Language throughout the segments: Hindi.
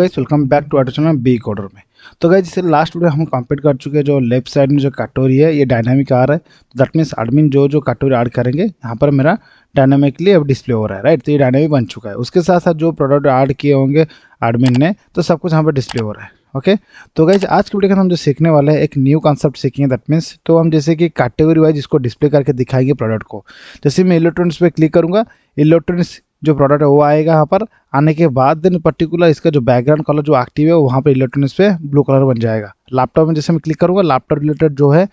Guys welcome back to auto channel B coder में तो गाइस जैसे लास्ट वीडियो हम कंप्लीट कर चुके हैं जो लेफ्ट साइड में जो कटोरी है ये डायनामिक आ रहा है तो दैट मीन्स एडमिन जो जो कटोरी ऐड करेंगे यहाँ पर मेरा डायनामिकली अब डिस्प्ले हो रहा है राइट तो ये डायनामिक बन चुका है उसके साथ साथ जो प्रोडक्ट ऐड किए होंगे एडमिन ने तो सब कुछ यहाँ पर डिस्प्ले हो रहा है ओके तो गाइज आज की वीडियो के हम जो सीखने वाले हैं एक न्यू कॉन्सेप्ट सीखेंगे दैट मीन्स तो हम जैसे कि कैटेगरी वाइज इसको डिस्प्ले करके दिखाएंगे प्रोडक्ट को जैसे मैं इलेक्ट्रॉनिक्स पे क्लिक करूँगा इलेक्ट्रॉनिक्स जो प्रोडक्ट है वो आएगा यहाँ पर आने के बाद देन पर्टिकुलर इसका जो बैकग्राउंड कलर जो एक्टिव है वो वहाँ पर इलेक्ट्रॉनिक्स पे ब्लू कलर बन जाएगा लैपटॉप में जैसे मैं क्लिक करूँगा लैपटॉप रिलेटेड जो है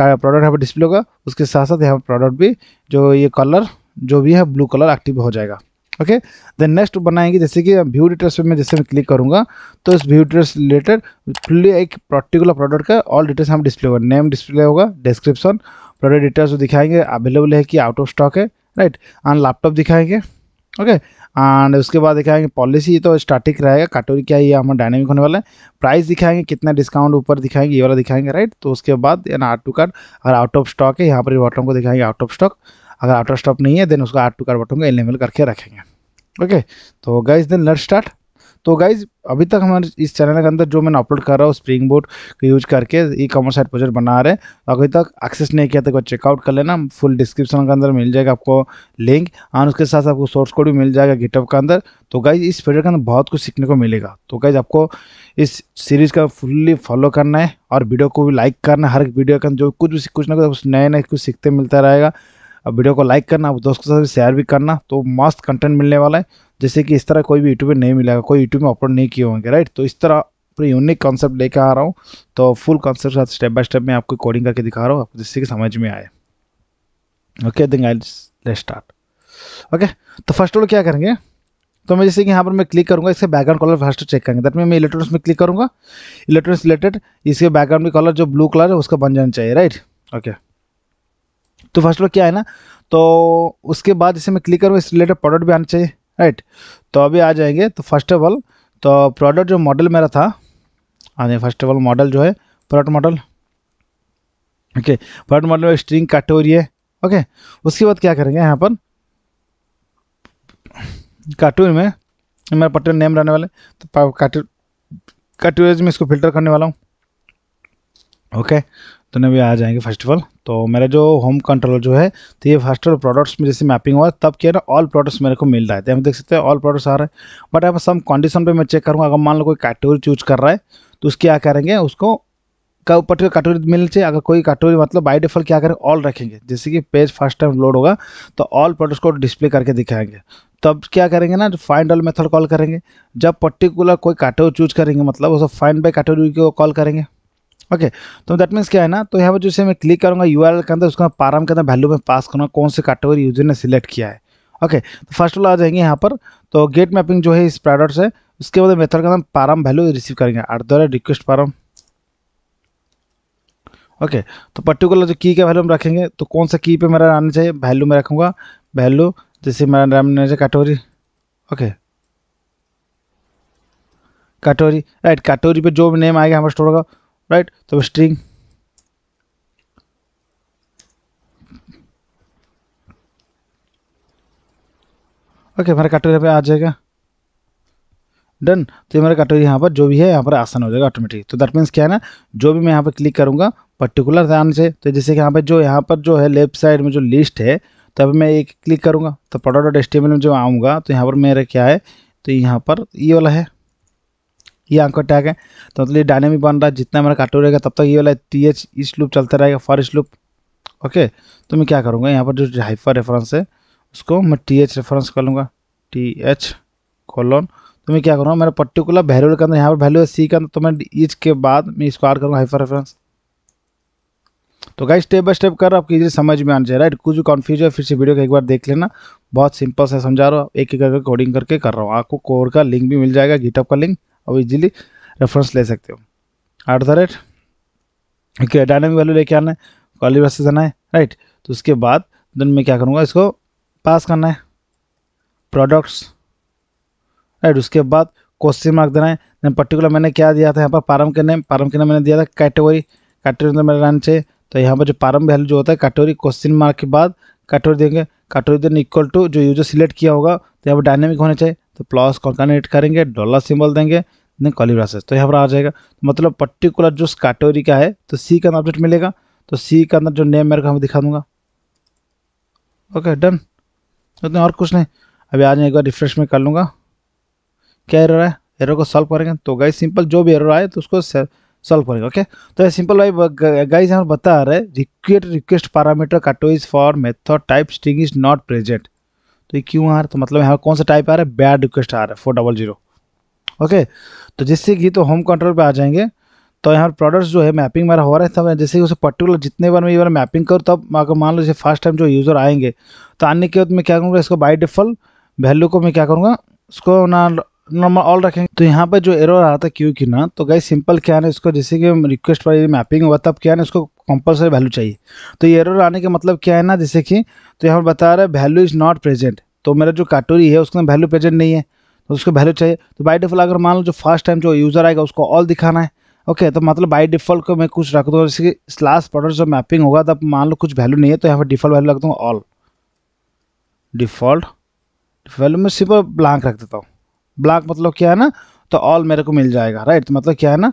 प्रोडक्ट यहाँ पर डिस्प्ले होगा उसके साथ साथ यहाँ पर प्रोडक्ट भी जो ये कलर जो भी है ब्लू कलर एक्टिव हो जाएगा ओके देन नेक्स्ट बनाएंगे जैसे कि व्यू डिटेल्स में मैं जैसे मैं क्लिक करूँगा तो इस व्यू डिटेल्स रिलेटेड फुल्ली एक पर्टिकुलर प्रोडक्ट का ऑल डिटेल्स हम डिस्प्ले होगा नेम डिस्प्ले होगा डिस्क्रिप्शन प्रोडक्ट डिटेल्स दिखाएंगे अवेलेबल है कि आउट ऑफ स्टॉक है राइट एंड लैपटॉप दिखाएंगे ओके एंड उसके बाद दिखाएंगे पॉलिसी तो स्टार्टिक रहेगा कैटेगरी क्या ये हमारा डायनेमिक होने वाला है प्राइस दिखाएंगे कितना डिस्काउंट ऊपर दिखाएंगे ये वाला दिखाएंगे राइट तो उसके बाद यानी आर टू कार्ड अगर आउट ऑफ स्टॉक है यहाँ पर बॉटम को दिखाएंगे आउट ऑफ स्टॉक अगर आउट ऑफ स्टॉक नहीं है देन उसका आर टू कार्ड बॉटम को एल करके रखेंगे ओके तो गाइज देन लेट स्टार्ट तो गाइज अभी तक हमारे इस चैनल के अंदर जो मैंने अपलोड कर रहा हूँ स्प्रिंग बोर्ड का यूज करके ई कॉमर्स साइट प्रोजेक्ट बना रहे अभी तक एक्सेस नहीं किया तो चेकआउट कर लेना फुल डिस्क्रिप्शन के अंदर मिल जाएगा आपको लिंक और उसके साथ आपको सोर्स कोड भी मिल जाएगा गिटअप के अंदर तो गाइज इस प्रोजेक्ट के अंदर बहुत कुछ सीखने को मिलेगा तो गाइज आपको इस सीरीज का फुल्ली फॉलो करना है और वीडियो को भी लाइक करना हर वीडियो के अंदर जो कुछ भी कुछ ना कुछ नए नए कुछ सीखते मिलता रहेगा अब वीडियो को लाइक करना दोस्तों के साथ शेयर भी करना तो मस्त कंटेंट मिलने वाला है जैसे कि इस तरह कोई भी यूट्यूब में नहीं मिलेगा कोई यूट्यूब में अपलोड नहीं किए होंगे राइट तो इस तरह पूरी यूनिक कॉन्सेप्ट लेकर आ रहा हूँ तो फुल कॉन्सेप्ट के साथ स्टेप बाय स्टेप मैं आपको कोडिंग करके दिखा रहा हूँ जिससे कि समझ में आए okay thing I let start okay तो फर्स्ट ऑल क्या करेंगे तो मैं जैसे कि यहाँ पर मैं क्लिक करूँगा इसके बैकग्राउंड कलर फर्स्ट चेक करेंगे दैट में मैं इलेक्ट्रॉनिक्स में क्लिक करूँगा इलेक्ट्रॉनिक्स रिलेटेड इसके बैकग्राउंड में कलर जो ब्लू कलर है उसका बन जाना चाहिए राइट ओके तो फर्स्ट वर्ड क्या है ना तो उसके बाद इसे मैं क्लिक करूँ इस रिलेटेड प्रोडक्ट भी आना चाहिए राइट तो अभी आ जाएंगे तो फर्स्ट ऑफ ऑल तो प्रोडक्ट जो मॉडल मेरा था हाँ जी फर्स्ट ऑफ ऑल मॉडल जो है product model okay product model में स्ट्रिंग रही है ओके उसके बाद क्या करेंगे यहाँ पर कार्टून में मेरा पर्टिकुलर नेम रहने वाले तो कार्टून कार्टून में इसको फिल्टर करने वाला हूँ ओके तो ना भी आ जाएंगे फर्स्ट ऑफ ऑल तो मेरा जो होम कंट्रोलर जो है तो ये फर्स्ट ऑल प्रोडक्ट्स में जैसे मैपिंग हुआ तब क्या ना ऑल प्रोडक्ट्स मेरे को मिल रहा है तो हम देख सकते हैं ऑल प्रोडक्ट्स आ रहे हैं बट अब सम कंडीशन पे मैं चेक करूँगा अगर मान लो कोई कैटेगरी चूज कर रहा है तो उस क्या करेंगे उसको का पर्टिकुलर कैटेगरी मिलनी चाहिए अगर कोई कैटेगरी मतलब बाई डिफॉल्ट क्या करें ऑल रखेंगे जैसे कि पेज फर्स्ट टाइम लोड होगा तो ऑल प्रोडक्ट्स को डिस्प्ले करके दिखाएंगे तब क्या करेंगे ना फाइंड ऑल मेथड कॉल करेंगे जब पर्टिकुलर कोई कैटेगरी चूज करेंगे मतलब उसको फाइंड बाई कैटेगरी को कॉल करेंगे ओके तो दैट मीन्स क्या है ना तो यहाँ पर जैसे मैं क्लिक करूँगा यू के अंदर उसका पाराम के अंदर वैल्यू में पास करूँगा कौन से कैटेगरी यूजर ने सिलेक्ट किया है ओके तो फर्स्ट वाला आ जाएंगे यहाँ पर तो गेट मैपिंग जो है इस प्रोडक्ट से उसके बाद मेथड का नाम पाराम वैल्यू रिसीव करेंगे at the rate request param okay तो पर्टिकुलर जो की का वैल्यू हम रखेंगे तो कौन सा की पे मेरा आना चाहिए वैल्यू में रखूँगा वैल्यू जैसे मेरा नाम category okay category right category पे जो नेम आएगा हमारे स्टोर का राइट तो स्ट्रिंग ओके हमारा कटोरी पे आ जाएगा डन तो हमारा कटोरी यहाँ पर जो भी है यहाँ पर आसान हो जाएगा ऑटोमेटिक तो दैट मीन्स क्या है ना जो भी मैं यहाँ पर क्लिक करूँगा पर्टिकुलर ध्यान से तो जैसे कि यहाँ पर जो यहाँ पर जो है लेफ्ट साइड में जो लिस्ट है तो मैं एक क्लिक करूँगा तो प्रोडक्ट डॉट एस में जो आऊँगा तो यहाँ पर मेरा क्या है तो यहाँ पर ये वाला है ये आंकर टैग है तो मतलब ये डायनेमिक बन रहा है जितना मेरा काटो रहेगा तब तक ये वाला टी एच इस लूप चलता रहेगा फॉर इस लूप ओके तो मैं क्या करूँगा यहाँ पर जो हाइपर रेफरेंस है उसको मैं टी एच रेफरेंस कर लूँगा टी एच कॉलोन तो मैं क्या करूँगा मेरा पर्टिकुलर वैल्यू के अंदर यहाँ पर वैल्यू है सी के अंदर तो मैं ईच के बाद मैं इसको ऐड करूँगा हाइपर रेफरेंस तो गाइस स्टेप बाय स्टेप कर आपको इजी समझ में आना चाहिए राइट कुछ भी कन्फ्यूज है फिर से वीडियो को एक बार देख लेना बहुत सिंपल से समझा रहा हूँ एक एक करके कोडिंग करके कर रहा हूँ आपको कोर का लिंक भी मिल जाएगा गिटअप का लिंक अब इजीली रेफरेंस ले सकते हो at the rate okay dynamic value लेके आना है कॉली वर्सेस आना है राइट तो उसके बाद दिन मैं क्या करूँगा इसको पास करना है प्रोडक्ट्स राइट उसके बाद क्वेश्चन मार्क देना है देन पर्टिकुलर मैंने क्या दिया था यहाँ पर पारम के नेम पारम के नेम मैंने दिया था कैटेगरी कैटेगरी अंदर मेरा रहना चाहिए तो यहाँ पर जो पारम वैल्यू जो होता है कैटेगरी क्वेश्चन मार्क के बाद कैटेगरी देंगे कैटेगरी देन इक्वल टू जो यूजर सिलेक्ट किया होगा तो यहाँ पर डायनेमिक होना चाहिए तो प्लस कॉन्कानेट करेंगे डॉलर सिंबल देंगे देन कॉली ब्रासेस तो यहाँ पर आ जाएगा तो मतलब पर्टिकुलर जो कैटेगरी का है तो सी तो का अंदर ऑब्जेक्ट मिलेगा तो सी के अंदर जो नेम मेरे को हम दिखा दूंगा ओके डन उतने और कुछ नहीं अभी आज जाए एक बार रिफ्रेश में कर लूँगा क्या एरर है एरर को सॉल्व करेंगे तो गाइज सिंपल जो भी एरर आए तो उसको सॉल्व करेंगे ओके तो ये सिंपल भाई गाइज हम बता रहे request request parameter category for method type string is not present तो ये क्यों आ रहा तो मतलब यहाँ कौन सा टाइप आ रहा है बैड रिक्वेस्ट आ रहा है फोर डबल जीरो ओके तो जिससे कि तो होम कंट्रोल पे आ जाएंगे तो यहाँ पर प्रोडक्ट्स जो है मैपिंग मेरा हो रहा है तब जैसे कि उसे पर्टिकुलर जितने बार मैं ये बार मैपिंग करूँ तब अगर मान लो जैसे फर्स्ट टाइम जो यूज़र आएंगे तो आने के बाद मैं क्या करूँगा इसको बाई डिफॉल्ट वैल्यू को मैं क्या करूँगा उसको ना नॉर्मल ऑल रखेंगे तो यहाँ पर जो एरर आ रहा था क्यू की ना तो गई सिंपल क्या है इसको जैसे कि रिक्वेस्ट पर मैपिंग हुआ तब क्या है इसको कंपलसरी वैल्यू चाहिए तो ये एरर आने का मतलब क्या है ना जैसे कि तो यहाँ पर बता रहा है वैल्यू इज़ नॉट प्रेजेंट तो मेरा जो काटोरी है उसमें वैल्यू प्रेजेंट नहीं है तो उसको वैल्यू चाहिए तो बाई डिफॉल्ट अगर मान लो जो फर्स्ट टाइम जो यूज़र आएगा उसको ऑल दिखाना है ओके okay, तो मतलब बाई डिफॉल्ट को मैं कुछ रख दूँगा जैसे कि स्लास प्रोडक्ट जो मैपिंग होगा तब मान लो कुछ वैल्यू नहीं है तो यहाँ पर डिफॉल्ट वैल्यू रख दूँगा ऑल डिफॉल्ट वैल्यू मैं सिर्फ ब्लैंक रख देता हूँ ब्लॉक मतलब क्या है ना तो ऑल मेरे को मिल जाएगा राइट तो मतलब क्या है ना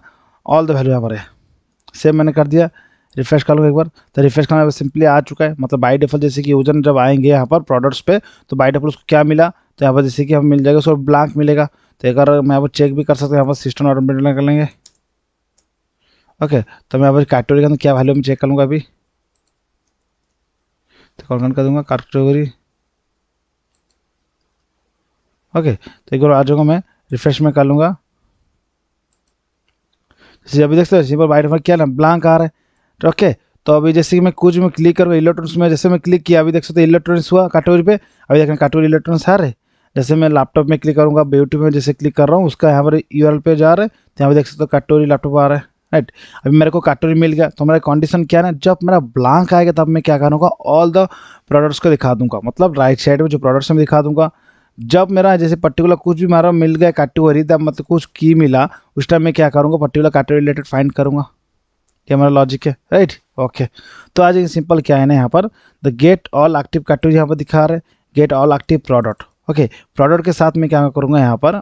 ऑल द वैल्यू यहाँ पर है सेम मैंने कर दिया रिफ्रेश कर लूँगा एक बार तो रिफ्रेश करना सिंपली आ चुका है मतलब बाई डिफॉल्ट जैसे कि यूजर जब आएंगे यहाँ पर प्रोडक्ट्स पे तो बाई डिफॉल्ट उसको क्या मिला तो यहाँ पर जैसे कि हम मिल जाएगा उसको ब्लैंक मिलेगा तो एक बार मैं यहाँ पर चेक भी कर सकता हूँ यहाँ पर सिस्टम ऑटोमेटिक कर लेंगे ओके तो मैं यहाँ पर कैटेगरी का क्या वैल्यू में चेक कर लूँगा अभी तो कॉल कर दूँगा कैटेगरी ओके तो एक बार आज को मैं रिफ्रेश में कर लूँगा जैसे अभी देख सकते हो सिंपल बाइट क्या ना ब्लैंक आ रहा है तो ओके तो अभी जैसे कि मैं कुछ में क्लिक करूँ इलेक्ट्रॉनिक्स में जैसे मैं क्लिक किया अभी देख सकते हो इलेक्ट्रॉनिक्स हुआ कटोरी पे अभी देखना कटोरी इलेक्ट्रॉनिक्स आ रहे जैसे मैं लैपटॉप में क्लिक करूँगा ब्यूटी में जैसे क्लिक कर रहा हूँ उसका यहाँ पर यू पे जा रहे तो यहाँ पर देख सकते हो कटोरी लैपटॉप आ रहा है राइट अभी मेरे को कटोरी मिल गया तो मेरा कंडीशन क्या है जब मेरा ब्लैंक आएगा तब मैं क्या करूँगा ऑल द प्रोडक्ट्स को दिखा दूंगा मतलब राइट साइड में जो प्रोडक्ट्स मैं दिखा दूंगा जब मेरा जैसे पर्टिकुलर कुछ भी मारा मिल गया कैटेगरी तब मतलब कुछ की मिला उस टाइम मैं क्या करूँगा पर्टिकुलर कैटेगरी रिलेटेड फाइंड करूँगा ये हमारा लॉजिक है राइट ओके तो आज सिंपल क्या है ना यहाँ पर the get all active category यहाँ पर दिखा रहे get all active product okay product के साथ मैं क्या करूँगा यहाँ पर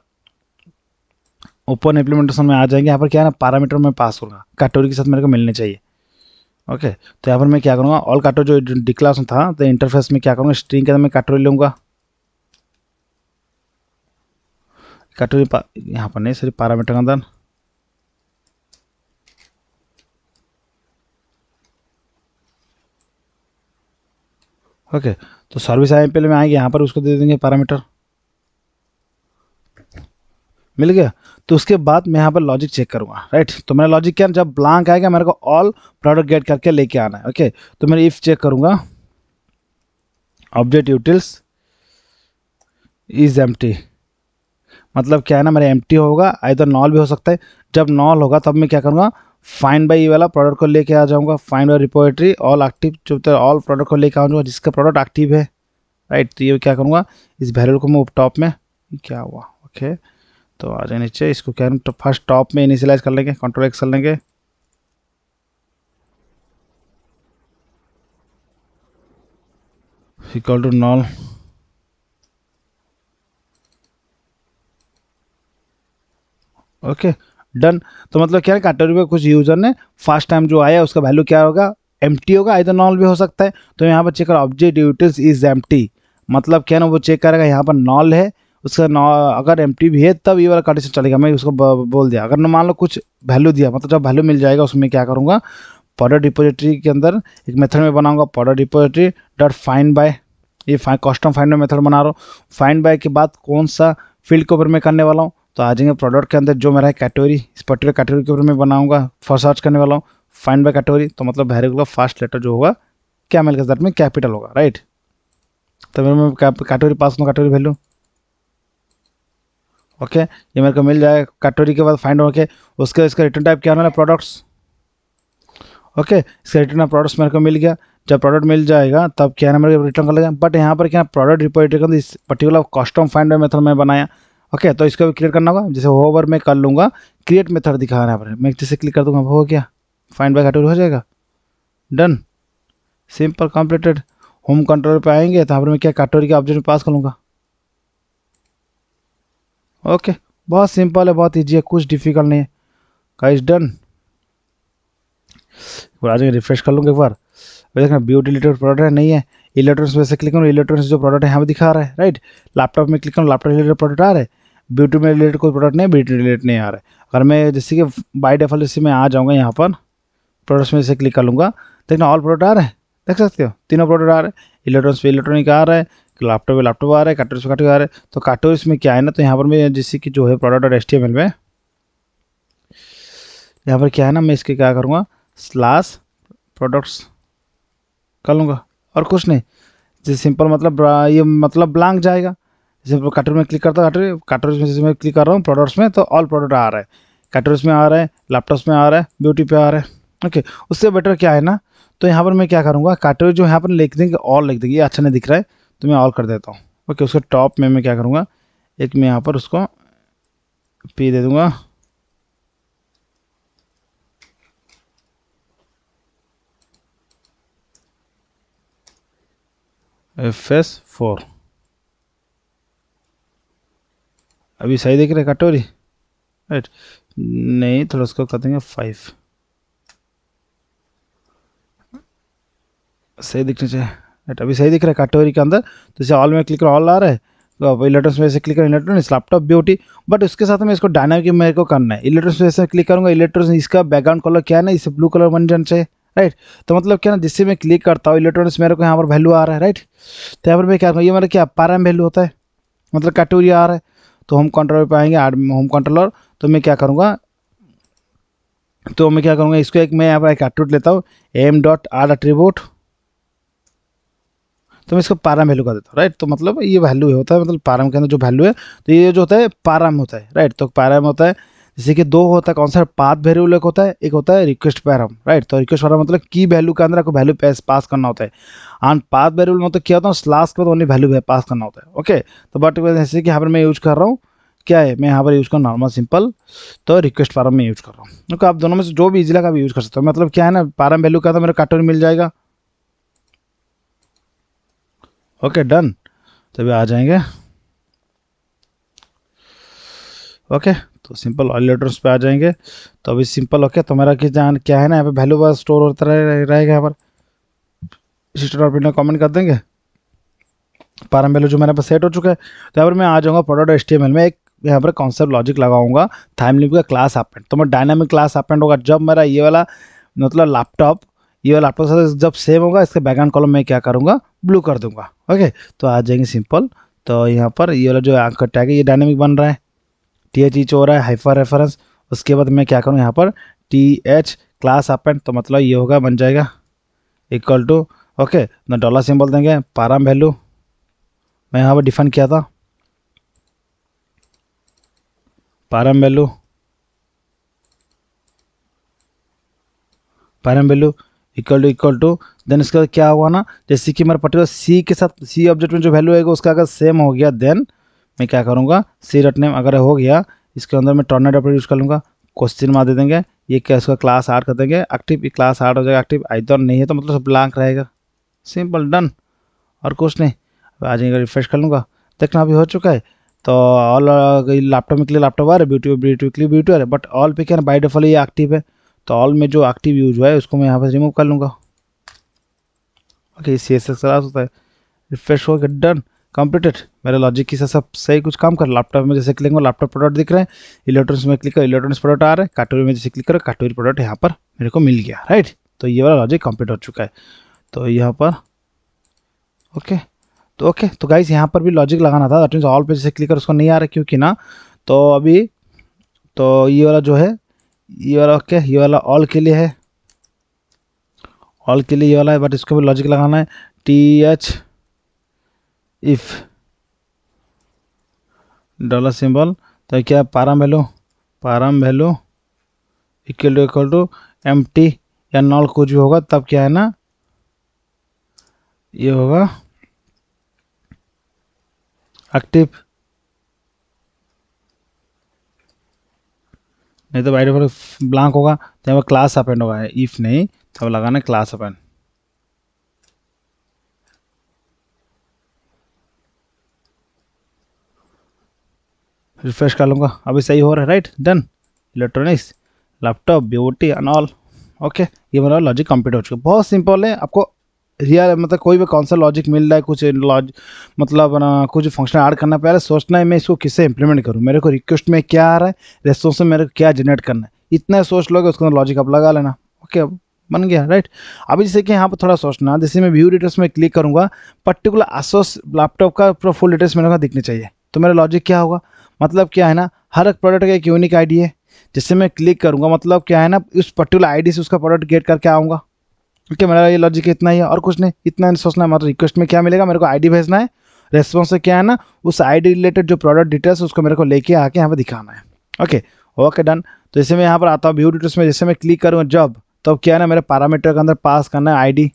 ओपन इम्प्लीमेंटेशन में आ जाएंगे यहाँ पर क्या है ना पैरामीटर में पास करूँगा कैटेगरी के साथ मेरे को मिलने चाहिए ओके तो यहाँ पर मैं क्या करूँगा ऑल कैटेगरी जो डिक्लारेशन था तो इंटरफेस में क्या करूँगा स्ट्रिंग के अंदर मैं कैटेगरी लूँगा कैटेगरी पा, यहाँ पर नहीं सर पैरामीटर के अंदर ओके तो सर्विस आई में आएंगे यहाँ पर उसको दे देंगे पैरामीटर मिल गया तो उसके बाद मैं यहाँ पर लॉजिक चेक करूँगा राइट तो मेरा लॉजिक क्या जब ब्लांक आएगा मेरे को ऑल प्रोडक्ट गेट करके लेके आना है ओके तो मैं इफ़ चेक करूँगा object utils is empty मतलब क्या है ना मेरा एम होगा आइधर नॉल भी हो सकता है जब नॉल होगा तब मैं क्या करूँगा फाइन बाई वाला प्रोडक्ट को लेके आ जाऊँगा find by repository all active जो तो ऑल प्रोडक्ट को लेके आ जाऊँगा जिसका प्रोडक्ट एक्टिव है राइट तो ये क्या करूँगा इस वैल्यू को मैं टॉप में क्या हुआ ओके तो आ जाए नीचे इसको क्या तो फर्स्ट टॉप में इनिशियलाइज कर लेंगे कंट्रोल एक्स कर लेंगे equal to null okay done तो मतलब क्या है कैटेगरी रुपये कुछ यूज़र ने फर्स्ट टाइम जो आया उसका वैल्यू क्या होगा एम होगा आई नॉल भी हो सकता है तो यहाँ पर चेक करो ऑब्जेक्ट यूटिल्स इज एम मतलब क्या ना वो चेक करेगा यहाँ पर नॉल है उसका नॉ अगर एम भी है तब ये वाला कंडीशन चलेगा मैं उसको बोल दिया अगर मान लो कुछ वैल्यू दिया मतलब जब वैल्यू मिल जाएगा उसमें क्या करूँगा पॉडर डिपोजिटरी के अंदर एक मेथड में बनाऊंगा पॉडर डिपोजिटरी डॉट फाइन बाय ये फाइन कस्टम फाइन में मेथड बना रहा हूँ फाइन बाय के बाद कौन सा फील्ड के ऊपर मैं करने वाला हूँ तो आ जाएंगे प्रोडक्ट के अंदर जो मेरा है कैटेगरी इस पर्टिकुलर कैटेगरी के ऊपर मैं बनाऊंगा फर्स्ट सर्च करने वाला हूँ फाइंड बाय कैटेगरी तो मतलब वेरी का फर्स्ट लेटर जो होगा क्या मेल के साथ में कैपिटल होगा राइट तो मेरे में कैटेगरी पास करूँ कैटेगरी वैल्यू ओके ये मेरे को मिल जाएगा कैटेगरी के बाद फाइंड होके उसके इसका रिटर्न टाइप क्या होने वाला प्रोडक्ट्स ओके इसका रिटर्न प्रोडक्ट्स मेरे को मिल गया जब प्रोडक्ट मिल जाएगा तब क्या है मेरे को रिटर्न कर लेगा बट यहाँ पर क्या प्रोडक्ट रिपोर्ट इस पर्टिकुलर कस्टम फाइंड मेथड में बनाया ओके तो इसको भी क्लियर करना होगा जैसे होवर में कर लूँगा क्रिएट मेथड दिखा रहा है पर मैं जैसे क्लिक कर दूंगा हो क्या फाइंड बाय कैटेगरी हो जाएगा done simple completed home control पे आएंगे तो यहाँ पर मैं क्या कैटेगरी के ऑब्जेक्ट में पास कर लूँगा ओके बहुत सिंपल है बहुत ईजी है कुछ डिफिकल्ट नहीं है इज डन आ जाएंगे रिफ्रेश कर लूँगा एक बार देखना ब्यूटी रिलेटेड प्रोडक्ट है नहीं है इलेक्ट्रॉनिक्स में से क्लिक करूँ इलेक्ट्रॉनिक्स जो प्रोडक्ट है यहाँ पर दिखा रहा है राइट लैपटॉप में क्लिक करूँ लैपटॉप रिलेटेड प्रोडक्ट आ रहा है ब्यूटी में रिलेटेड कोई प्रोडक्ट नहीं ब्यूटी रिलेटेड नहीं आ रहा है अगर मैं जैसे कि बाई डेफॉल्ट जैसे मैं आ जाऊँगा यहाँ पर प्रोडक्ट्स में से क्लिक कर लूँगा देखना ऑल प्रोडक्ट आ रहे हैं देख सकते हो तीनों प्रोडक्ट आ रहे हैं इलेक्ट्रॉनिक्स पे इलेक्ट्रॉनिक आ रहा है लैपटॉप पे लैपटॉप आ रहा है कार्टून पे कार्टून आ रहे हैं तो कार्टून में क्या है ना तो यहाँ पर मैं जैसे कि जो है प्रोडक्ट और एस में यहाँ पर क्या है ना मैं इसके क्या करूँगा स्लास प्रोडक्ट्स कर लूँगा और कुछ नहीं जैसे सिंपल मतलब ये मतलब ब्लैंक जाएगा जैसे कैटेगरी में क्लिक करता हूँ कैटेगरी में जैसे मैं क्लिक कर रहा हूँ प्रोडक्ट्स में तो ऑल प्रोडक्ट आ रहा है कैटेगरीज में आ रहा है लैपटॉप्स में आ रहा है ब्यूटी पे आ रहा है ओके उससे बेटर क्या है ना तो यहाँ पर मैं क्या करूँगा कैटेगरी जो यहाँ पर लिख देंगे ऑल लिख देंगे ये अच्छा नहीं दिख रहा है तो मैं ऑल कर देता हूँ ओके उसके टॉप में मैं क्या करूँगा एक मैं यहाँ पर उसको पी दे दूँगा एफ एस फोर अभी सही दिख रहे कटोरी राइट नहीं थोड़ा उसको कर देंगे फाइव सही दिखना चाहिए राइट अभी सही दिख रहा है कटोरी के अंदर तो इसे ऑल में क्लिक ऑल आ रहा है तो इलेक्ट्रॉनिक्स में से क्लिक करें इलेक्ट्रॉनिक्स लैपटॉप ब्यूटी बट उसके साथ में इसको डायनामिक मेरे को करना है इलेक्ट्रॉनिक्स में से क्लिक करूँगा इलेक्ट्रॉनिक्स इसका बैकग्राउंड कलर क्या है ना इसे ब्लू कलर बन जाना चाहिए राइट तो मतलब क्या ना जिससे मैं क्लिक करता हूँ इलेक्ट्रॉनिक्स मेरे को यहाँ पर वैल्यू आ रहा है राइट तो यहाँ पर मैं क्या ये मेरा क्या पारा वैल्यू होता है मतलब कटोरी आ रहा है तो होम कंट्रोलर पे आएंगे होम कंट्रोलर तो मैं क्या करूँगा तो मैं क्या करूँगा इसको एक मैं यहाँ पर एक एट्रीब्यूट लेता हूँ एम डॉट आर एट्रीब्यूट तो मैं इसको पारम वैल्यू कर देता हूँ राइट तो मतलब ये वैल्यू होता है मतलब पारम के अंदर जो वैल्यू है तो ये जो होता है पारम होता है राइट तो पारम होता है जैसे कि दो होता है कौन सा पाथ वैल्यू एक होता है एक होता है रिक्वेस्ट पैरम राइट तो रिक्वेस्ट पैरम मतलब की वैल्यू के अंदर आपको वैल्यू पास करना होता है एंड पाथ वैल्यू मतलब क्या होता है स्लास के बाद ओनली वैल्यू पास करना होता है ओके तो बट जैसे कि यहाँ पर मैं यूज कर रहा हूँ क्या है मैं यहाँ पर यूज़ कर नॉर्मल सिंपल तो रिक्वेस्ट फार्म में यूज़ कर रहा हूँ क्योंकि आप दोनों में से जो भी इजिला का भी यूज़ कर सकते हो मतलब क्या है ना फार्म वैल्यू का तो मेरा कार्टून मिल जाएगा ओके डन तभी आ जाएंगे ओके तो सिंपल ऑयल लेटर्स पे आ जाएंगे तो अभी सिंपल ओके तो मेरा किस जान क्या है ना यहाँ पे वैल्यू वाला स्टोर होता रहेगा यहाँ पर सिस्टर और पिंडा कॉमेंट कर देंगे पारम वैल्यू जो मेरे पास सेट हो चुका है तो यहाँ पर मैं आ जाऊँगा प्रोडक्ट एस में एक यहाँ पर कॉन्सेप्ट लॉजिक लगाऊंगा थाइम लिप का क्लास अपेंड तो मैं डायनामिक क्लास अपेंड होगा जब मेरा ये वाला मतलब लैपटॉप ये वाला लैपटॉप साथ जब सेम होगा इसके बैकग्राउंड कॉलम मैं क्या करूँगा ब्लू कर दूंगा ओके तो आ जाएंगे सिंपल तो यहाँ पर ये वाला जो आंकर टैग है ये डायनेमिक बन रहा है टी एच e ईच हो रहा है हाइफर रेफरेंस उसके बाद मैं क्या करूँ यहाँ पर टी एच क्लास अपेंट तो मतलब ये होगा बन जाएगा इक्वल टू ओके ना डॉलर सिंबल देंगे पाराम वैल्यू मैं यहाँ पर डिफाइन किया था param value param value equal to equal to then इसके बाद क्या हुआ ना जैसे कि मेरा पर्टिकुलर सी के साथ सी ऑब्जेक्ट में जो वैल्यू आएगा उसका अगर सेम हो गया देन मैं क्या करूँगा सी डॉट नेम अगर हो गया इसके अंदर मैं टर्नर डॉट यूज़ कर लूँगा क्वेश्चन मार दे देंगे ये क्या इसका क्लास आर्ट कर देंगे एक्टिव क्लास आर्ट हो जाएगा एक्टिव आई नहीं है तो मतलब सब ब्लैंक रहेगा सिंपल डन और कुछ नहीं आ जाएगा रिफ्रेश कर लूँगा देखना अभी हो चुका है तो ऑल लैपटॉप में क्लियर लैपटॉप आ रहा है ब्यूटी ब्यूटी क्लियर ब्यूटी आ रहा है बट ऑल पे क्या बाई डिफॉल्ट ये एक्टिव है तो ऑल में जो एक्टिव यूज हुआ है उसको मैं यहाँ पर रिमूव कर लूँगा ओके सी एस एक्स होता है रिफ्रेश हो गया डन कंप्लीटेड मेरा लॉजिक की सब सही कुछ काम कर लैपटॉप में जैसे क्लिक करो लैपटॉप प्रोडक्ट दिख रहे हैं इलेक्ट्रॉनिक्स में क्लिक करो इलेक्ट्रॉनिक्स प्रोडक्ट आ रहे हैं काटोरी में जैसे क्लिक करो काटोरी प्रोडक्ट यहाँ पर मेरे को मिल गया राइट तो ये वाला लॉजिक कंप्लीट हो चुका है तो यहाँ पर ओके तो ओके तो गाइस यहाँ पर भी लॉजिक लगाना था दैट मीन्स ऑल पे जैसे क्लिक कर उसको नहीं आ रहा क्योंकि ना तो अभी तो ये वाला जो है ये वाला ओके ये वाला ऑल के लिए है ऑल के लिए ये वाला है बट इसको भी लॉजिक लगाना है T H if dollar symbol तो क्या param value param value equal to equal to empty या नॉल कुछ भी होगा तब क्या है ना ये होगा एक्टिव नहीं तो बाई ब्लैंक होगा तो यहाँ पर क्लास अपेंड होगा इफ़ नहीं तो लगाना क्लास अपेंड रिफ्रेश कर लूँगा अभी सही हो रहा है right done electronics laptop beauty and all okay ये मेरा लॉजिक कंप्लीट हो चुका है बहुत सिंपल है आपको रियल मतलब कोई भी कौन सा लॉजिक मिल रहा है कुछ लॉज मतलब ना कुछ फंक्शन ऐड करना पहले सोचना है मैं इसको किससे इंप्लीमेंट करूँ मेरे को रिक्वेस्ट में क्या आ रहा है रेस्पॉन्स में मेरे को क्या जनरेट करना है इतना सोच लोगे उसके अंदर लॉजिक आप लगा लेना ओके अब बन गया राइट अभी जैसे कि यहाँ पर थोड़ा सोचना जैसे मैं व्यू डिटेल्स में क्लिक करूँगा पर्टिकुलर असोस लैपटॉप का पूरा फुल डिटेल्स मेरे को दिखने चाहिए तो मेरा लॉजिक क्या होगा मतलब क्या है ना हर एक प्रोडक्ट का एक यूनिक आईडी है जिससे मैं क्लिक करूँगा मतलब क्या है ना उस पर्टिकुलर आईडी से उसका प्रोडक्ट गेट करके आऊँगा ठीक है मेरा ये लॉजिक इतना ही है और कुछ नहीं इतना नहीं सोचना है मतलब रिक्वेस्ट में क्या मिलेगा मेरे को आईडी भेजना है रेस्पॉन्स से क्या है ना उस आईडी रिलेटेड जो प्रोडक्ट डिटेल्स उसको मेरे को लेके आके यहाँ पर दिखाना है ओके ओके डन तो जैसे मैं यहाँ पर आता हूँ व्यू डिटेल्स में जैसे मैं क्लिक करूँगा जब तो क्या है ना मेरे पैरामीटर के अंदर पास करना है आईडी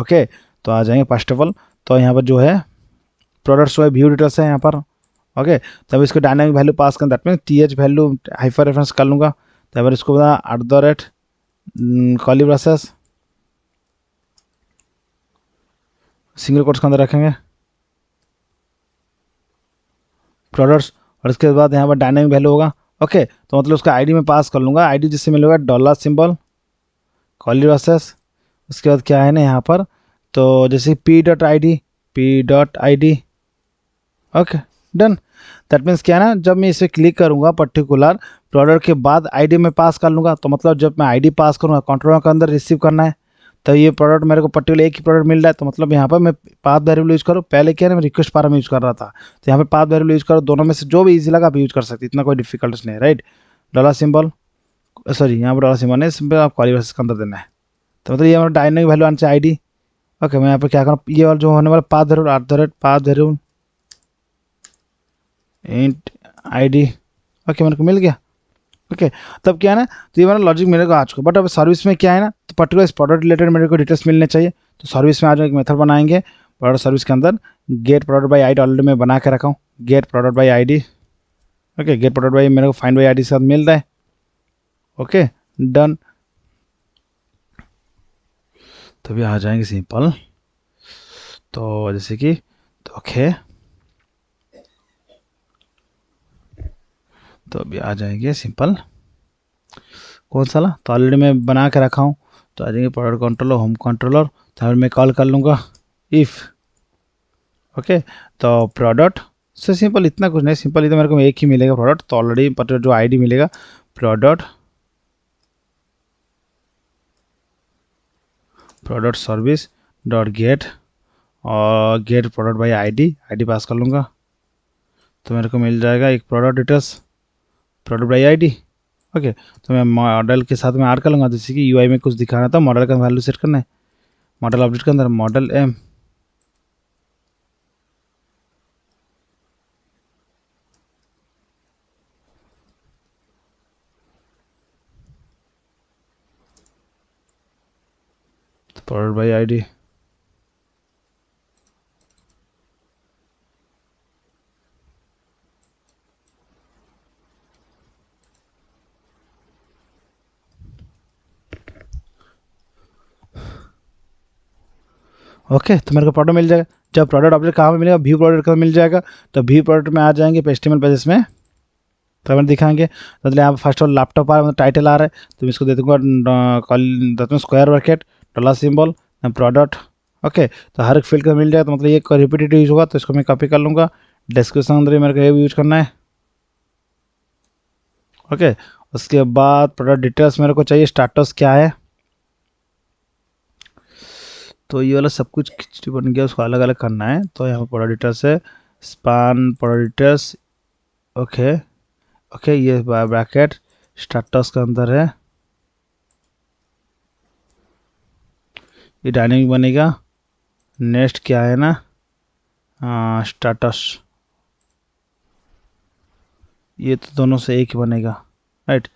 ओके तो आ जाएंगे फर्स्ट ऑफ ऑल तो यहाँ पर जो है प्रोडक्ट्स व्यू डिटेल्स है यहाँ पर ओके तब इसको डायनामिक वैल्यू पास करें that mean T H value hyper reference कर लूँगा तो फिर इसको बता at the rate curly braces single quotes के अंदर रखेंगे प्रोडक्ट्स और इसके बाद यहाँ पर डायनामिक वैल्यू होगा ओके तो मतलब उसका आईडी में पास कर लूँगा आईडी जिससे मिलेगा डॉलर सिंबल कॉली प्रोसेस उसके बाद क्या है ना यहाँ पर तो जैसे P dot I D P dot I D okay done that means क्या है ना जब मैं इसे क्लिक करूँगा पर्टिकुलर प्रोडक्ट के बाद आईडी में पास कर लूँगा तो मतलब जब मैं आईडी पास करूँगा कंट्रोलर के अंदर रिसीव करना है तो ये प्रोडक्ट मेरे को पर्टिकुलर एक ही प्रोडक्ट मिल रहा है तो मतलब यहाँ पर मैं पाथ वेरिएबल यूज़ करूँ पहले क्या है मैं रिक्वेस्ट में यूज़ कर रहा था तो यहाँ पर पाथ वेरिएबल यूज़ करो दोनों में से जो भी ईजी लगा आप यूज़ कर सकते इतना कोई डिफिकल्ट नहीं है राइट डॉलर सिंबल सॉरी यहाँ पर डॉलर सिंबल नहीं सिंपल आप क्वारी के अंदर देना है तो मतलब ये हमारा डायनेमिक वैल्यू आना चाहिए आई ओके मैं यहाँ पर क्या करूँ ये और जो होने वाला path variable at the rate path variable int D okay मेरे को मिल गया ओके okay, तब क्या है ना तो ये मेरा लॉजिक मेरे को आ चुका बट अब सर्विस में क्या है ना तो पर्टिकुलर इस प्रोडक्ट रिलेटेड मेरे को डिटेल्स मिलने चाहिए तो सर्विस में आज एक मेथड बनाएंगे प्रोडक्ट सर्विस के अंदर get product by I already मैं बना के रखा हूँ get product by ID okay get product by मेरे को फाइन बाई आई के साथ मिल रहा है ओके डन तभी आ जाएंगे सिंपल तो जैसे कि तो ओके okay. तो अभी आ जाएंगे सिंपल कौन सा ला तो ऑलरेडी मैं बना के रखा हूँ तो आ जाएंगे प्रोडक्ट कंट्रोलर होम कंट्रोलर तो मैं कॉल कर लूँगा इफ़ ओके तो प्रोडक्ट से सिंपल इतना कुछ नहीं सिंपल इतना तो मेरे को एक ही मिलेगा प्रोडक्ट तो ऑलरेडी मतलब पर जो आईडी मिलेगा product product service dot get और get product by ID ID pass कर लूँगा तो मेरे को मिल जाएगा एक product details product I I okay तो मैं मॉडल के साथ में ऐड कर लूँगा जैसे कि यू में कुछ दिखाना था मॉडल का वैल्यू सेट करना है मॉडल अपडेट के अंदर model M product by ID okay तो मेरे को प्रोडक्ट मिल जाएगा जब प्रोडक्ट अपडेट कहाँ पर मिलेगा व्यू प्रोडक्ट का मिल जाएगा तो व्यू प्रोडक्ट में आ जाएंगे पेस्टिमल पेजेस में तो हमें दिखाएंगे तो यहाँ पर फर्स्ट ऑफ लैपटॉप आ रहा है मतलब टाइटल आ रहा है तो मैं इसको दे दूँगा call square bracket dollar symbol product okay तो हर एक फील्ड का मिल जाएगा तो मतलब ये रिपीटेटिव यूज होगा तो इसको मैं कॉपी कर लूँगा डिस्क्रिप्शन अंदर मेरे को ये भी यूज करना है ओके उसके बाद प्रोडक्ट डिटेल्स मेरे को चाहिए स्टार्टस क्या है तो ये वाला सब कुछ खिचड़ी बन गया उसको अलग अलग करना है तो यहाँ पर प्रोडिटर्स है स्पान प्रोडिटर्स ओके ओके ये ब्रैकेट स्टार्टस के अंदर है ये डाइनिंग बनेगा नेक्स्ट क्या है ना स्टार्टस ये तो दोनों से एक ही बनेगा राइट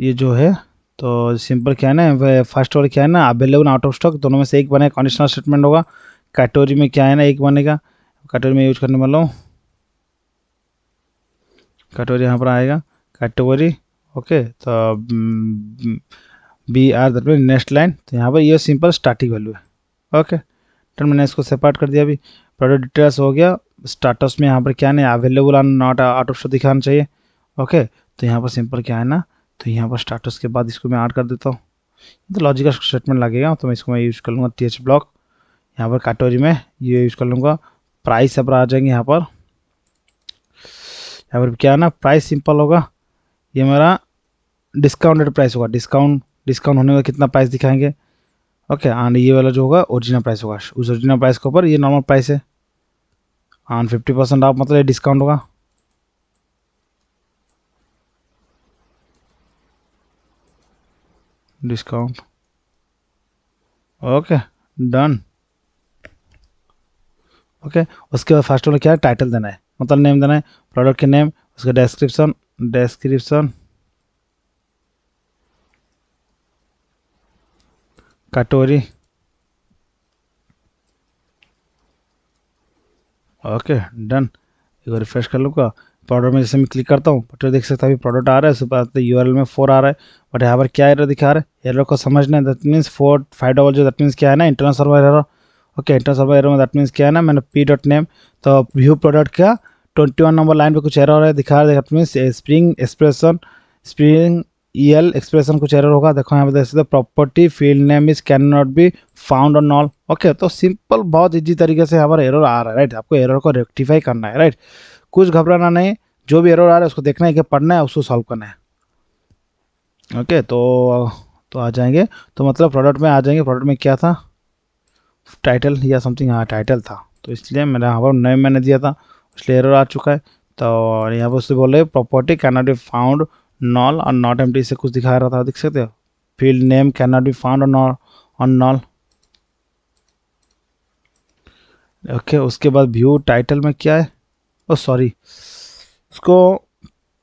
ये जो है तो सिंपल क्या है ना फर्स्ट और क्या है ना अवेलेबल आउट ऑफ स्टॉक दोनों में से एक बनेगा कंडीशनल स्टेटमेंट होगा कैटेगरी में क्या है ना एक बनेगा कैटेगरी में यूज करने वाला हूँ कैटेगरी यहाँ पर आएगा कैटेगरी ओके तो B R that mean next line तो यहाँ पर ये सिंपल स्टार्टिंग वैल्यू है ओके तो मैंने इसको सेपरेट कर दिया अभी प्रोडक्ट डिटेल्स हो गया स्टार्टअप्स में यहाँ पर क्या है ना अवेलेबल आउट ऑफ स्टॉक दिखाना चाहिए ओके तो यहाँ पर सिंपल क्या है ना तो यहाँ पर स्टार्टस के बाद इसको मैं ऐड कर देता हूँ तो लॉजिकल स्टेटमेंट लगेगा तो मैं इसको मैं यूज़ कर लूँगा टी एच ब्लॉक यहाँ पर कैटोरी में ये यूज़ कर लूँगा प्राइस अब आ जाएंगे यहाँ पर यहाँ पर क्या है ना प्राइस सिंपल होगा ये मेरा डिस्काउंटेड प्राइस होगा डिस्काउंट डिस्काउंट होने का कितना प्राइस दिखाएंगे ओके एंड ये वाला जो होगा ओरिजिनल प्राइस होगा उस ओरिजिनल प्राइस के ऊपर ये नॉर्मल प्राइस है एंड फिफ्टी परसेंट आप मतलब ये डिस्काउंट होगा discount ओके डन ओके उसके बाद फर्स्ट में क्या है टाइटल देना है मतलब नेम देना है प्रोडक्ट के नेम उसका डेस्क्रिप्शन डेस्क्रिप्शन कटोरी ओके डन एक बार रिफ्रेश कर लूँगा प्रोडक्ट में जैसे मैं क्लिक करता हूँ तो देख सकता अभी प्रोडक्ट आ रहा है सुपर आते यू में फोर आ रहा है बट यहाँ पर क्या एरर दिखा रहा है एरर को समझना है that means four five double जो दैट मीन्स क्या है ना internal server error okay internal server error में दैट मीन्स क्या है ना मैंने पी डॉट नेम तो व्यू प्रोडक्ट का ट्वेंटी वन नंबर लाइन पर कुछ एरर है दिखा रहा है that means spring expression spring E L expression कुछ एरर होगा देखो यहाँ पर देख सकते property field name is can not be found on all okay तो सिंपल बहुत इजी तरीके से यहाँ पर एरर आ रहा है राइट आपको एरर को रेक्टिफाई करना है राइट कुछ घबराना नहीं जो भी एरर आ रहा है उसको देखना है कि पढ़ना है उसको सॉल्व करना है ओके तो तो आ जाएंगे तो मतलब प्रोडक्ट में आ जाएंगे प्रोडक्ट में क्या था टाइटल या समथिंग हाँ टाइटल था तो इसलिए मेरा यहाँ पर नए मैंने दिया था इसलिए एरर आ चुका है तो यहाँ पर उससे बोल रहे property can not be found null और नॉट एम से कुछ दिखा रहा था देख सकते हो field name can not be found on null okay उसके बाद व्यू टाइटल में क्या है ओ सॉरी उसको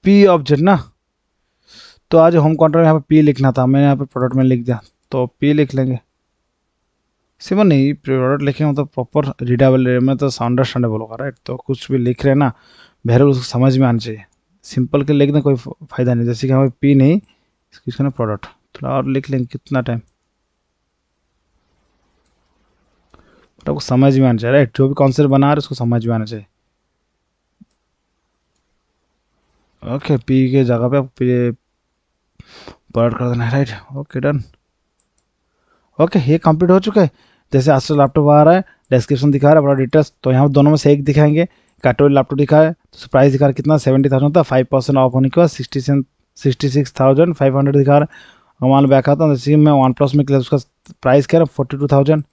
पी ऑब्जेक्ट ना तो आज होम काउंटर में यहाँ पर पी लिखना था मैंने यहाँ पर प्रोडक्ट में लिख दिया तो पी लिख लेंगे सिमर नहीं प्रोडक्ट लिखे तो प्रॉपर रीडेबल में तो अंडरस्टैंडेबल होगा राइट तो कुछ भी लिख रहे हैं ना बहरहाल उसको समझ में आना चाहिए सिंपल के लिखने कोई फ़ायदा नहीं जैसे कि हमें पी नहीं इसको ना प्रोडक्ट थोड़ा और लिख लेंगे कितना टाइम आपको समझ में आना चाहिए राइट जो भी कॉन्सेप्ट बना रहे उसको समझ में आना चाहिए ओके पी के जगह पे प्लॉट कर देना है राइट ओके डन ओके ये कंप्लीट हो चुका है जैसे आज से लैपटॉप आ रहा है डिस्क्रिप्शन दिखा रहा है बड़ा डिटेल्स तो यहाँ दोनों में से एक दिखाएंगे काटोरी लैपटॉप दिखा है तो प्राइस दिखा रहा है कितना सेवेंटी थाउजेंड था फाइव परसेंट ऑफ होने के बाद sixty seven sixty six thousand five hundred दिखा रहा है हमारे बैक आता हूँ जैसे तो में वन प्लस में उसका प्राइस क्या हूँ forty two thousand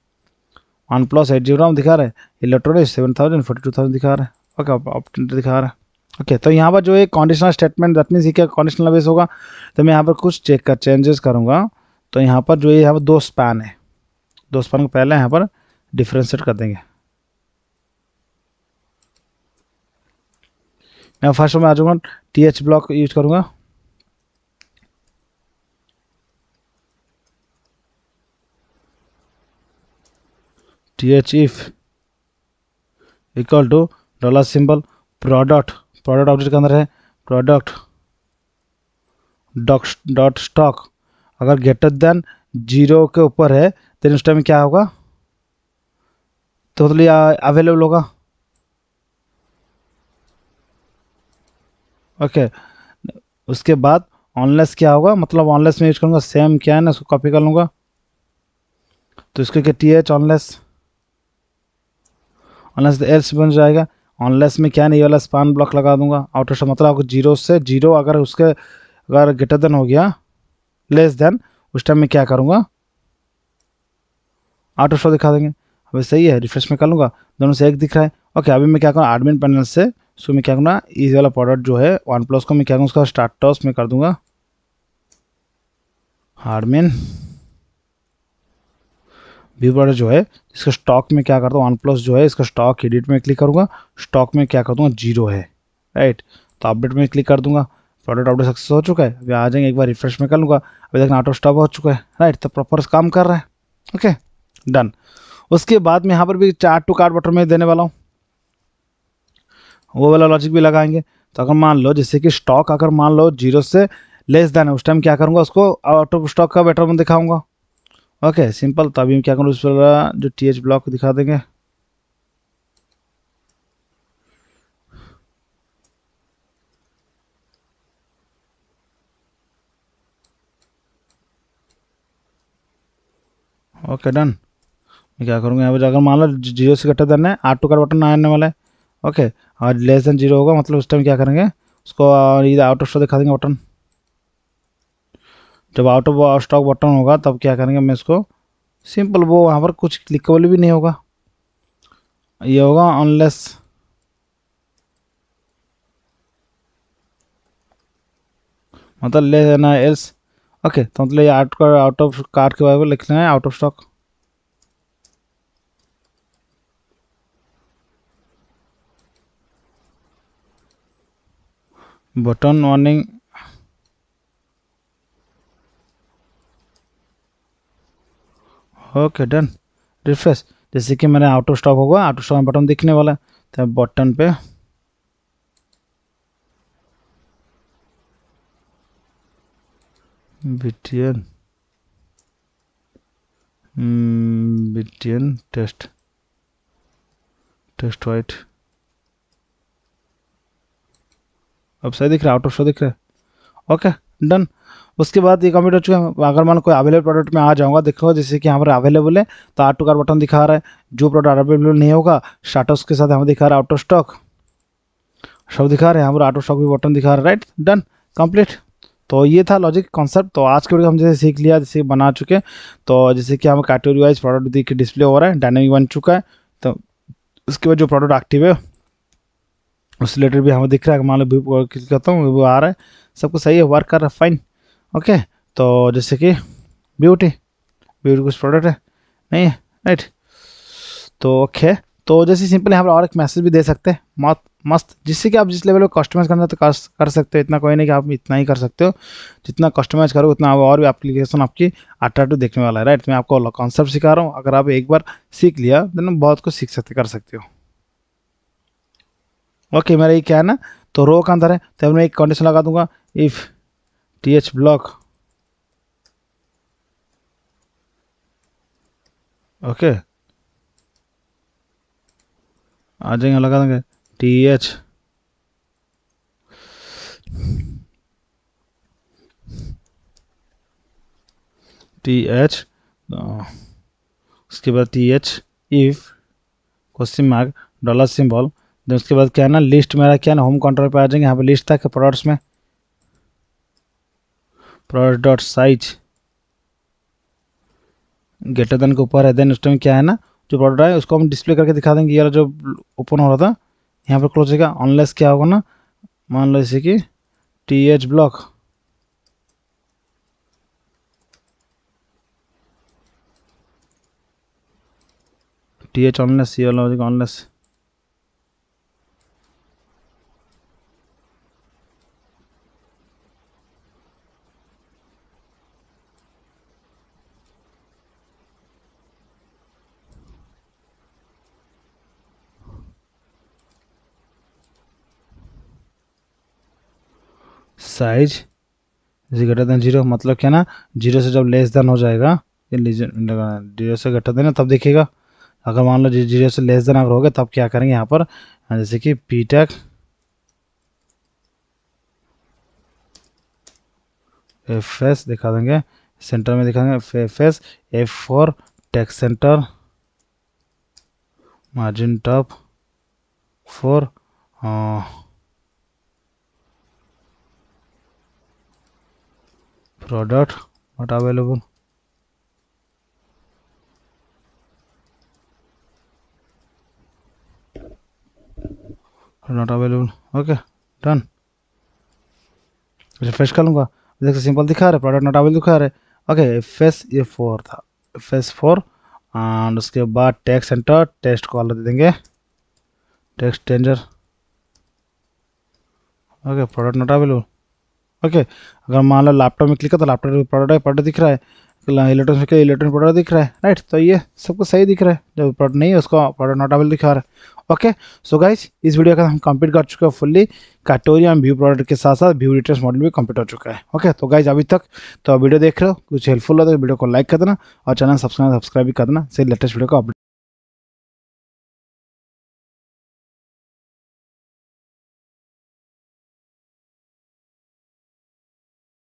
one plus eight G RAM दिखा रहा है electronic seven thousand forty two thousand दिखा रहा है ओके ऑप्टेंट दिखा रहा है ओके तो यहाँ पर जो एक कंडीशनल स्टेटमेंट दैट मीन्स ये क्या कंडीशनल बेस होगा तो मैं यहाँ पर कुछ चेक कर चेंजेस करूँगा तो यहाँ पर जो ये यहाँ पर दो स्पैन है दो स्पैन को पहले यहाँ पर डिफ्रेंशिएट कर देंगे मैं फर्स्ट में आ जाऊँगा टी एच ब्लॉक यूज करूँगा T H if equal to dollar symbol product product object के अंदर है प्रोडक्ट डॉक्स डॉट स्टॉक अगर ग्रेटर देन जीरो के ऊपर है तो उस टाइम क्या होगा तो मतलब अवेलेबल होगा ओके उसके बाद ऑनलेस क्या होगा मतलब ऑनलेस में यूज करूँगा सेम क्या है ना उसको कॉपी कर लूँगा तो इसके T H unless unless else बन जाएगा ऑनलेस में क्या नहीं वाला स्पान ब्लॉक लगा दूंगा आउटर शॉर्ट मतलब आपको जीरो से जीरो अगर उसके अगर ग्रेटर देन हो गया लेस देन उस टाइम में क्या करूँगा आउटर शॉर्ट दिखा देंगे अभी सही है रिफ्रेश में कर लूँगा दोनों से एक दिख रहा है ओके अभी मैं क्या करूँगा एडमिन पैनल से उसको मैं क्या करूँगा इस वाला प्रोडक्ट जो है वन प्लस को मैं क्या करूँगा उसका स्टार्ट टॉस में कर दूँगा हार्डमिन व्यूवर जो है इसका स्टॉक में क्या करता हूँ वन प्लस जो है इसका स्टॉक एडिट में क्लिक करूँगा स्टॉक में क्या तो कर दूँगा जीरो है राइट तो अपडेट में क्लिक कर दूँगा प्रोडक्ट अपडेट सक्सेस हो चुका है अभी आ जाएंगे एक बार रिफ्रेश में कर लूँगा अभी देखना ऑटो स्टॉप हो चुका है राइट तो प्रॉपर काम कर रहा है ओके डन उसके बाद में यहाँ पर भी चार्ट टू कार्ड बटन में देने वाला हूँ वो वाला लॉजिक भी लगाएंगे तो अगर मान लो जैसे कि स्टॉक अगर मान लो जीरो से लेस देन है उस टाइम क्या करूँगा उसको आउट ऑफ स्टॉक का बेटर में दिखाऊंगा ओके सिंपल तो अभी हम क्या करूँ उस पर जो टी एच ब्लॉक दिखा देंगे ओके डन मैं क्या करूँगा यहाँ पर जाकर मान लो जीरो से कटा देना है आठ टू का बटन आने वाला है ओके और लेस देन जीरो होगा मतलब उस टाइम क्या करेंगे उसको आउट ऑफ शो दिखा देंगे बटन जब आउट ऑफ स्टॉक बटन होगा तब क्या करेंगे मैं इसको सिंपल वो वहाँ पर कुछ क्लिकेबल भी नहीं होगा ये होगा ऑनलेस मतलब ले है एल्स ओके तो मतलब ये आउट कर आउट ऑफ कार्ड के बारे में लिख लेना है out of stock button warning okay done refresh जैसे कि मेरा आउट ऑफ हो होगा आउट ऑफ स्टॉक में बटन दिखने वाला है तो बटन पे BTN BTN test test white अब सही दिख रहा है आउट ऑफ शो दिख रहा है ओके डन उसके बाद ये कंप्यूटर चुके अगर मान कोई अवेलेबल प्रोडक्ट में आ जाऊँगा देखो जैसे कि पर अवेलेबल है तो आर टू कार बटन दिखा रहा है जो प्रोडक्ट अवेलेबल नहीं होगा स्टाटस के साथ हमें दिखा रहा है आउट ऑफ स्टॉक सब दिखा रहे हैं हमारा आउट ऑफ स्टॉक भी बटन दिखा रहा है राइट डन कम्प्लीट तो ये था लॉजिक कॉन्सेप्ट तो आज के वीडियो हम जैसे सीख लिया जैसे बना चुके तो जैसे कि हमें कैटेगरी वाइज प्रोडक्ट देखिए डिस्प्ले हो रहा है डायनेमिक बन चुका है तो उसके बाद जो प्रोडक्ट एक्टिव है उस रिलेटेड भी हमें दिख रहा है मान लो व्यू क्लिक करता हूँ वो आ रहा है सब कुछ सही है वर्क कर रहा है फाइन ओके तो जैसे कि ब्यूटी ब्यूटी कुछ प्रोडक्ट है नहीं है राइट तो ओके तो जैसे सिंपल यहाँ पर और एक मैसेज भी दे सकते हैं मस्त जिससे कि आप जिस लेवल पर कस्टमाइज करना तो कर, कर सकते हो इतना कोई नहीं कि आप इतना ही कर सकते हो जितना कस्टमाइज करो उतना और भी एप्लीकेशन आपकी अट्रैक्टिव देखने वाला है राइट मैं आपको कॉन्सेप्ट सिखा रहा हूँ अगर आप एक बार सीख लिया देन बहुत कुछ सीख सकते कर सकते हो ओके मेरा ये क्या है ना तो रो का अंदर है तो मैं एक कंडीशन लगा दूंगा इफ़ एच ब्लॉक ओके आ जाएंगे लगा देंगे टी एच टी एच उसके बाद T H if question mark dollar symbol then उसके बाद क्या है ना लिस्ट मेरा क्या है ना होम कंट्रोल पे आ जाएंगे यहाँ पे लिस्ट था प्रोडक्ट्स में product dot size greater than के ऊपर है देन उस टाइम क्या है ना जो प्रोडक्ट है उसको हम डिस्प्ले करके दिखा देंगे ये जो ओपन हो रहा था यहाँ पर क्लोज होगा ऑनलेस क्या होगा ना मान लो जैसे कि T H block T H unless ये वाला unless size is greater than zero मतलब क्या ना जीरो से जब लेस देन हो जाएगा जीरो से ग्रेटर देन तब देखिएगा अगर मान लो जीरो से लेस देन अगर हो गया तब क्या करेंगे यहाँ पर जैसे कि पी टेक एफ एस दिखा देंगे सेंटर में दिखाएंगे F F S F four tech center margin top four product not available not available okay done refresh कर लूँगा सिंपल दिखा रहा है प्रोडक्ट नॉट अवेलेबल दिखा रहे है ओके फेस ये फोर था फेस फोर एंड उसके बाद टैक्स सेंटर टेस्ट कॉल दे देंगे tax danger okay product not available okay अगर मान लो लैपटॉप में क्लिक तो लैपटॉप में प्रोडक्ट प्रोडक्ट दिख रहा है इलेक्ट्रॉनिक्स इलेक्ट्रॉनिक प्रोडक्ट दिख रहा है राइट तो ये सब कुछ सही दिख रहा है जब प्रोडक्ट नहीं है उसको प्रोडक्ट नॉट अवेल दिखा रहा है ओके सो गाइज इस वीडियो का हम कंप्लीट कर चुके हैं फुल्ली एंड व्यू प्रोडक्ट के साथ साथ व्यू रिटर्स मॉडल भी कंप्लीट हो चुका है ओके तो गाइज अभी तक तो वीडियो देख रहे हो कुछ हेल्पफुल हो तो वीडियो को लाइक कर देना और चैनल सब्सक्राइब सब्सक्राइब भी कर देना से लेटेस्ट वीडियो को अपडेट